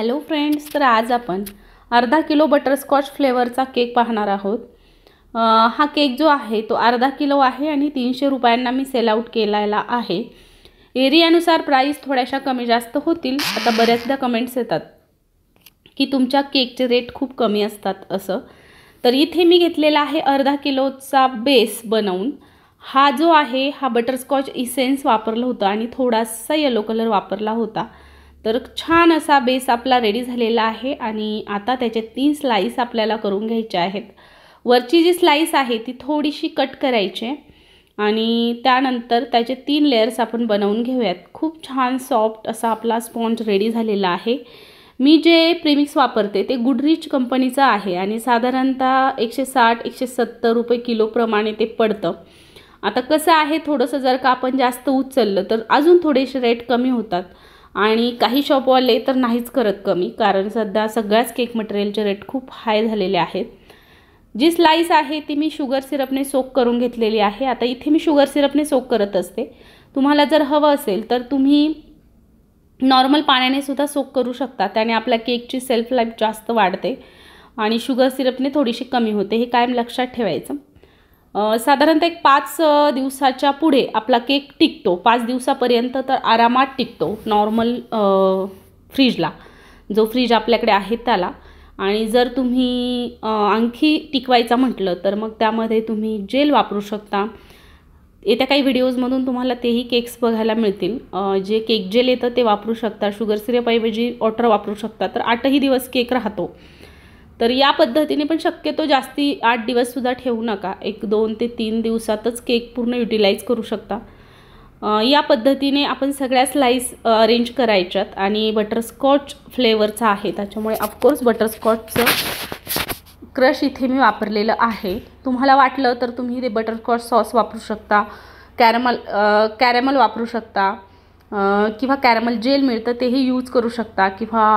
hello friends तर आज आपण अर्धा किलो बटरस्कॉच फ्लेवरचा केक पाहणार आहोत हा केक जो आहे तो अर्धा किलो आहे आणि तीनशे रुपयांना मी सेल आउट केलेला आहे एरियानुसार प्राईस थोड्याशा कमी जास्त होतील आता बऱ्याचदा कमेंट्स येतात की तुमच्या केकचे रेट खूप कमी असतात असं तर इथे मी घेतलेला आहे अर्धा किलोचा बेस बनवून हा जो आहे हा बटरस्कॉच इसेन्स वापरला होता आणि थोडासा येलो कलर वापरला होता तर छान असा बेस आपला रेडी झालेला आहे आणि आता त्याचे तीन स्लाईस आपल्याला करून घ्यायचे आहेत वरची जी स्लाईस आहे ती थोडीशी कट करायची आणि त्यानंतर त्याचे तीन लेयर्स आपण बनवून घेऊयात खूप छान सॉफ्ट असा आपला स्पॉन्ज रेडी झालेला आहे मी जे प्रिमिक्स वापरते ते गुडरिच कंपनीचं आहे आणि साधारणतः एकशे साठ एकशे सत्तर रुपये किलोप्रमाणे ते पडतं आता कसं आहे थोडंसं जर का आपण जास्त उचललं तर अजून थोडेसे रेट कमी होतात आणि काही शॉपवाले तर नाहीच करत कमी कारण सध्या सगळ्याच केक मटेरियलचे रेट खूप हाय झालेले आहेत जी स्लाईस आहे ती मी शुगर सिरपने सोक करून घेतलेली आहे आता इथे मी शुगर सिरपने सोक करत असते तुम्हाला जर हवं असेल तर तुम्ही नॉर्मल पाण्याने सुद्धा सोक करू शकता त्याने आपल्या केकची सेल्फ लाईफ जास्त वाढते आणि शुगर सिरपने थोडीशी कमी होते हे कायम लक्षात ठेवायचं साधारणतः एक पाच दिवसाच्या पुढे आपला केक टिकतो पाच दिवसापर्यंत तर आरामात टिकतो नॉर्मल फ्रीजला जो फ्रीज आपल्याकडे आहे त्याला आणि जर तुम्ही आणखी टिकवायचा म्हटलं तर मग त्यामध्ये तुम्ही जेल वापरू शकता येत्या काही व्हिडिओजमधून तुम्हाला तेही केक्स बघायला मिळतील जे केक जेल येतं ते वापरू शकता शुगर सिरपऐवजी वॉटर वापरू शकता तर आठही दिवस केक राहतो तर या पद्धतीने पण शक्यतो जास्ती आठ दिवससुद्धा ठेवू नका एक दोन ते तीन दिवसातच केक पूर्ण युटिलाइज करू शकता या पद्धतीने आपण सगळ्या स्लाईस अरेंज करायच्यात आणि बटरस्कॉच फ्लेवरचा आहे त्याच्यामुळे ऑफकोर्स बटरस्कॉचचं क्रश इथे मी वापरलेलं आहे तुम्हाला वाटलं तर तुम्ही ते बटरस्कॉच सॉस वापरू शकता कॅरमल कॅरमल वापरू शकता किंवा कॅरमल जेल मिळतं तेही यूज करू शकता किंवा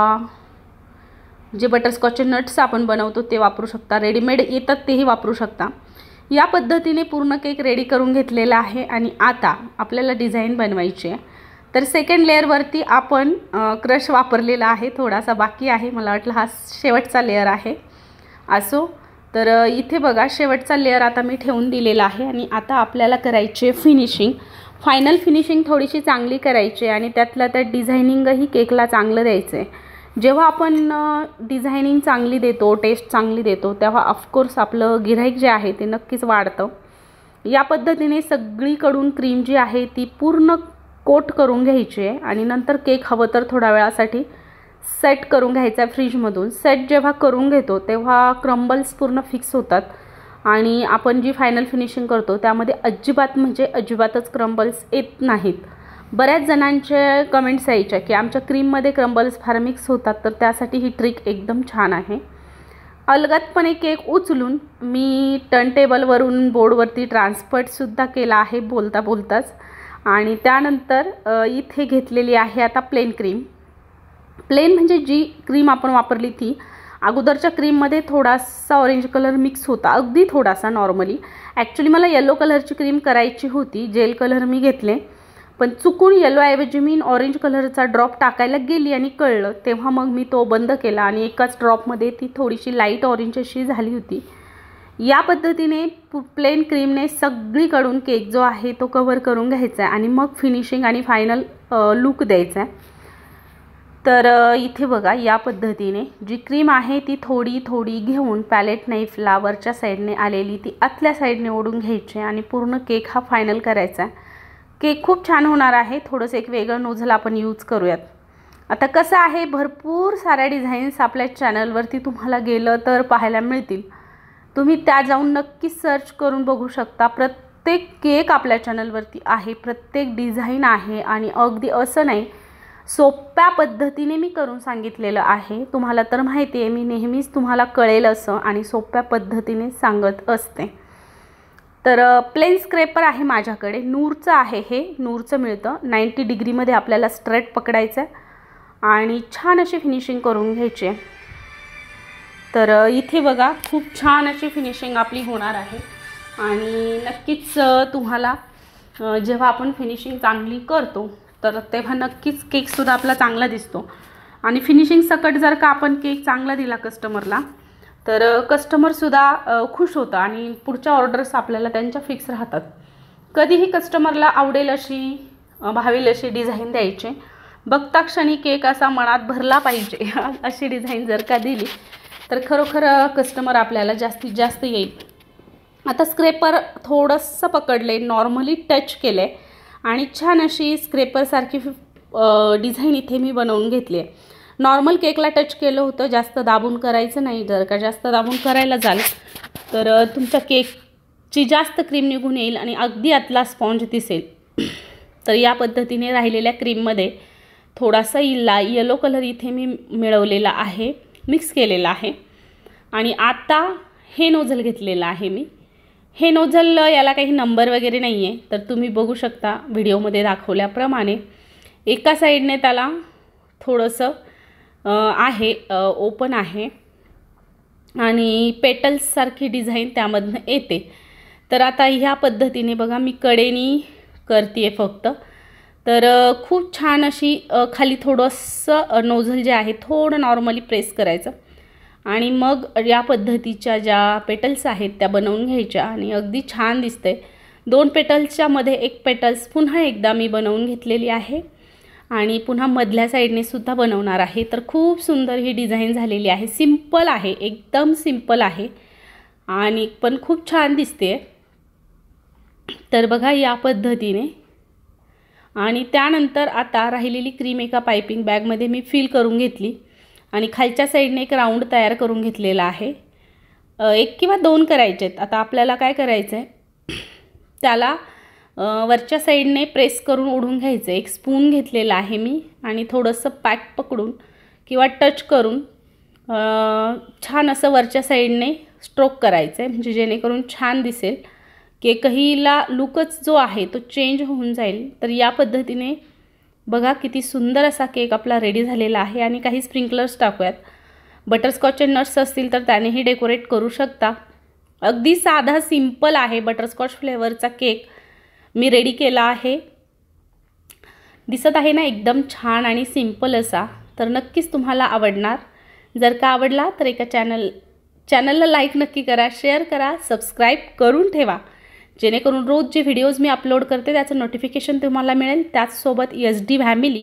जे बटरस्कॉचचे नट्स आपण बनवतो ते वापरू शकता रेडीमेड येतात तेही वापरू शकता या पद्धतीने पूर्ण केक रेडी करून घेतलेला आहे आणि आता आपल्याला डिझाईन बनवायची आहे तर सेकंड लेअरवरती आपण क्रश वापरलेला आहे थोडासा बाकी आहे मला वाटलं हा शेवटचा लेअर आहे असो तर इथे बघा शेवटचा लेअर आता मी ठेवून दिलेला आहे आणि आता आपल्याला करायची आहे फिनिशिंग फायनल फिनिशिंग थोडीशी चांगली करायची आणि त्यातल्या त्यात डिझायनिंगही केकला चांगलं द्यायचं आहे जेव्हा आपण डिझायनिंग चांगली देतो टेस्ट चांगली देतो तेव्हा ऑफकोर्स आपलं गिराईक जे आहे ते नक्कीच वाढतं या पद्धतीने सगळीकडून क्रीम जी आहे ती पूर्ण कोट करून घ्यायची आहे आणि नंतर केक हवं तर थोड्या वेळासाठी सेट करून घ्यायचा आहे फ्रीजमधून सेट जेव्हा करून घेतो तेव्हा क्रंबल्स पूर्ण फिक्स होतात आणि आपण जी फायनल फिनिशिंग करतो त्यामध्ये अजिबात म्हणजे अजिबातच क्रंबल्स येत नाहीत बऱ्याच जणांचे कमेंट्स यायच्या की आमच्या क्रीममध्ये क्रंबल्स फार मिक्स होतात तर त्यासाठी ही ट्रिक एकदम छान आहे अलगतपणे केक उचलून मी टर्नटेबलवरून बोर्डवरती ट्रान्सपर्टसुद्धा केला आहे बोलता बोलताच आणि त्यानंतर इथे घेतलेली आहे आता प्लेन क्रीम प्लेन म्हणजे जी क्रीम आपण वापरली ती अगोदरच्या क्रीममध्ये थोडासा ऑरेंज कलर मिक्स होता अगदी थोडासा नॉर्मली ॲक्च्युली मला येलो कलरची क्रीम करायची होती जेल कलर मी घेतले पण चुकून येलोऐवजी मी ऑरेंज कलरचा ड्रॉप टाकायला गेली आणि कळलं तेव्हा मग मी तो बंद केला आणि एकाच ड्रॉपमध्ये ती थोडीशी लाईट ऑरेंज अशी झाली होती या पद्धतीने प्लेन क्रीमने सगळीकडून केक जो आहे तो कवर करून घ्यायचा आहे आणि मग फिनिशिंग आणि फायनल लुक द्यायचा आहे तर इथे बघा या पद्धतीने जी क्रीम आहे ती थोडी थोडी घेऊन पॅलेट नाईफला वरच्या साईडने आलेली ती आतल्या साईडने ओढून घ्यायची आणि पूर्ण केक हा फायनल करायचा आहे केक खूप छान होणार आहे थोडंसं एक वेगळं नोझल आपण यूज करूयात आता कसं आहे भरपूर साऱ्या डिझाईन्स आपल्या चॅनलवरती तुम्हाला गेलं तर पाहायला मिळतील तुम्ही त्या जाऊन नक्की सर्च करून बघू शकता प्रत्येक केक आपल्या चॅनलवरती आहे प्रत्येक डिझाईन आहे आणि अगदी असं नाही सोप्या पद्धतीने मी करून सांगितलेलं आहे तुम्हाला तर माहिती आहे मी नेहमीच तुम्हाला कळेल असं आणि सोप्या पद्धतीने सांगत असते तर प्लेन स्क्रेपर आहे माझ्याकडे नूरचं आहे हे नूरचं मिळतं नाईंटी डिग्रीमध्ये आपल्याला स्ट्रेट पकडायचं आहे आणि छान अशी फिनिशिंग करून घ्यायची तर इथे बघा खूप छान अशी फिनिशिंग आपली होणार आहे आणि नक्कीच तुम्हाला जेव्हा आपण फिनिशिंग चांगली करतो तर तेव्हा नक्कीच केकसुद्धा आपला चांगला दिसतो आणि फिनिशिंग सकट जर का आपण केक चांगला दिला कस्टमरला तर कस्टमरसुद्धा खुश होतं आणि पुढच्या ऑर्डर्स आपल्याला त्यांच्या फिक्स राहतात कधीही कस्टमरला आवडेल अशी भावेल अशी डिझाईन द्यायचे बघता क्षणी केक असा मनात भरला पाहिजे अशी डिझाईन जर का दिली तर खरोखर कस्टमर आपल्याला जास्तीत जास्त येईल आता स्क्रेपर थोडंसं पकडले नॉर्मली टच केले आणि छान अशी स्क्रेपरसारखी डिझाईन इथे मी बनवून घेतली आहे नॉर्मल केकला टच केलं होतं जास्त दाबून करायचं नाही जर का जास्त दाबून करायला जाल तर तुमच्या केकची जास्त क्रीम निघून येईल आणि अगदी आतला स्पॉन्ज दिसेल तर या पद्धतीने राहिलेल्या क्रीममध्ये थोडासा इल्ला येलो कलर इथे मी मिळवलेला आहे मिक्स केलेला आहे आणि आता हे नोझल घेतलेलं आहे मी हे नोझल याला काही नंबर वगैरे नाही आहे तर तुम्ही बघू शकता व्हिडिओमध्ये दाखवल्याप्रमाणे एका साईडने त्याला थोडंसं आहे ओपन आहे आणि पेटल्ससारखी डिझाईन त्यामधनं येते तर आता ह्या पद्धतीने बघा मी कडेनी करते आहे फक्त तर खूप छान अशी खाली थोडंसं नोझल जे आहे थोडं नॉर्मली प्रेस करायचं आणि मग या पद्धतीच्या ज्या पेटल्स आहेत त्या बनवून घ्यायच्या आणि अगदी छान दिसतंय दोन पेटल्सच्यामध्ये एक पेटल्स पुन्हा एकदा मी बनवून घेतलेली आहे आणि पुन्हा मधल्या साईडने सुद्धा बनवणार आहे तर खूप सुंदर ही डिझाईन झालेली आहे सिम्पल आहे एकदम सिम्पल आहे आणि पण खूप छान दिसते तर बघा या पद्धतीने आणि त्यानंतर आता राहिलेली क्रीम एका पायपिंग बॅगमध्ये मी फिल करून घेतली आणि खालच्या साईडने एक राऊंड तयार करून घेतलेला आहे एक किंवा दोन करायचे आहेत आता आपल्याला काय करायचं आहे त्याला वरच्या साईडने प्रेस करून ओढून घ्यायचं एक स्पून घेतलेला आहे मी आणि थोडंसं पॅक पकडून किंवा टच करून छान असं वरच्या साईडने स्ट्रोक करायचं आहे म्हणजे जेणेकरून छान दिसेल केकहीला लुकच जो आहे तो चेंज होऊन जाईल तर या पद्धतीने बघा किती सुंदर असा केक आपला रेडी झालेला आहे आणि काही स्प्रिंकलर्स टाकूयात बटरस्कॉचचे नट्स असतील तर त्यानेही डेकोरेट करू शकता अगदी साधा सिंपल आहे बटरस्कॉच फ्लेवरचा केक मी रेडी केला आहे दिसत आहे ना एकदम छान आणि सिम्पल असा तर नक्कीच तुम्हाला आवडणार जर का आवडला तर एका चॅनल चॅनलला लाईक नक्की करा शेअर करा सबस्क्राईब करून ठेवा जेणेकरून रोज जे व्हिडिओज मी अपलोड करते त्याचं नोटिफिकेशन तुम्हाला मिळेल त्याचसोबत एस डी फॅमिली